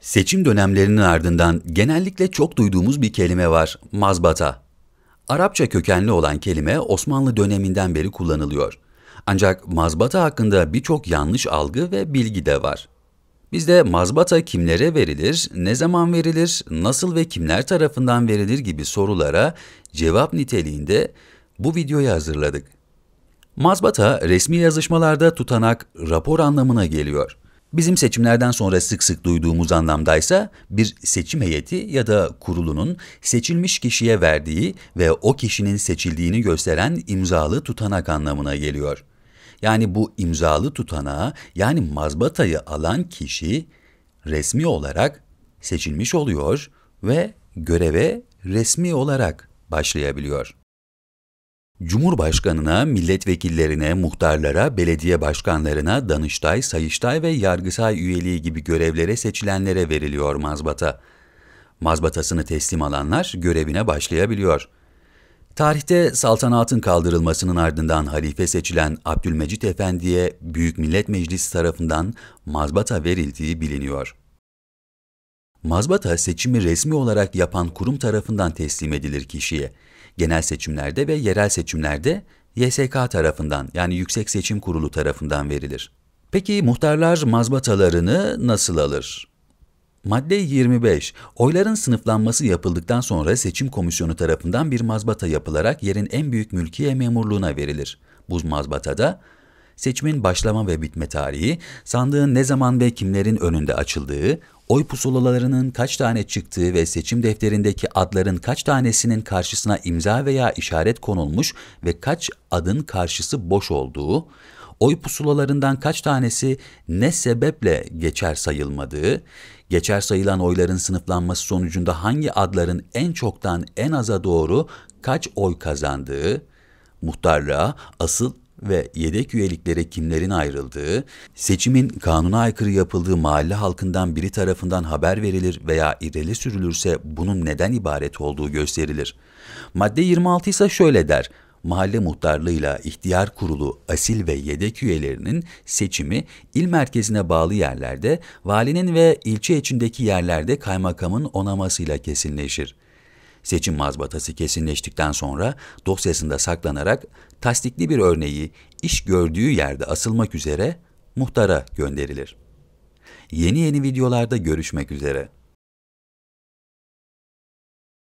Seçim dönemlerinin ardından genellikle çok duyduğumuz bir kelime var, mazbata. Arapça kökenli olan kelime Osmanlı döneminden beri kullanılıyor. Ancak mazbata hakkında birçok yanlış algı ve bilgi de var. Bizde mazbata kimlere verilir, ne zaman verilir, nasıl ve kimler tarafından verilir gibi sorulara cevap niteliğinde bu videoyu hazırladık. Mazbata resmi yazışmalarda tutanak, rapor anlamına geliyor. Bizim seçimlerden sonra sık sık duyduğumuz anlamdaysa bir seçim heyeti ya da kurulunun seçilmiş kişiye verdiği ve o kişinin seçildiğini gösteren imzalı tutanak anlamına geliyor. Yani bu imzalı tutanağı yani mazbatayı alan kişi resmi olarak seçilmiş oluyor ve göreve resmi olarak başlayabiliyor. Cumhurbaşkanına, milletvekillerine, muhtarlara, belediye başkanlarına, Danıştay, Sayıştay ve Yargıtay üyeliği gibi görevlere seçilenlere veriliyor mazbata. Mazbatasını teslim alanlar görevine başlayabiliyor. Tarihte saltanatın kaldırılmasının ardından halife seçilen Abdülmecit Efendi'ye Büyük Millet Meclisi tarafından mazbata verildiği biliniyor. Mazbata seçimi resmi olarak yapan kurum tarafından teslim edilir kişiye. Genel seçimlerde ve yerel seçimlerde YSK tarafından yani Yüksek Seçim Kurulu tarafından verilir. Peki muhtarlar mazbatalarını nasıl alır? Madde 25. Oyların sınıflanması yapıldıktan sonra seçim komisyonu tarafından bir mazbata yapılarak yerin en büyük mülkiye memurluğuna verilir. Bu mazbatada seçimin başlama ve bitme tarihi, sandığın ne zaman ve kimlerin önünde açıldığı, oy pusulalarının kaç tane çıktığı ve seçim defterindeki adların kaç tanesinin karşısına imza veya işaret konulmuş ve kaç adın karşısı boş olduğu, oy pusulalarından kaç tanesi ne sebeple geçer sayılmadığı, geçer sayılan oyların sınıflanması sonucunda hangi adların en çoktan en aza doğru kaç oy kazandığı, muhtarlığa asıl ve yedek üyeliklere kimlerin ayrıldığı, seçimin kanuna aykırı yapıldığı mahalle halkından biri tarafından haber verilir veya ireli sürülürse bunun neden ibaret olduğu gösterilir. Madde 26 ise şöyle der, mahalle muhtarlığıyla ihtiyar kurulu asil ve yedek üyelerinin seçimi il merkezine bağlı yerlerde, valinin ve ilçe içindeki yerlerde kaymakamın onamasıyla kesinleşir.'' Seçim mazbatası kesinleştikten sonra dosyasında saklanarak tasdikli bir örneği iş gördüğü yerde asılmak üzere muhtara gönderilir. Yeni yeni videolarda görüşmek üzere.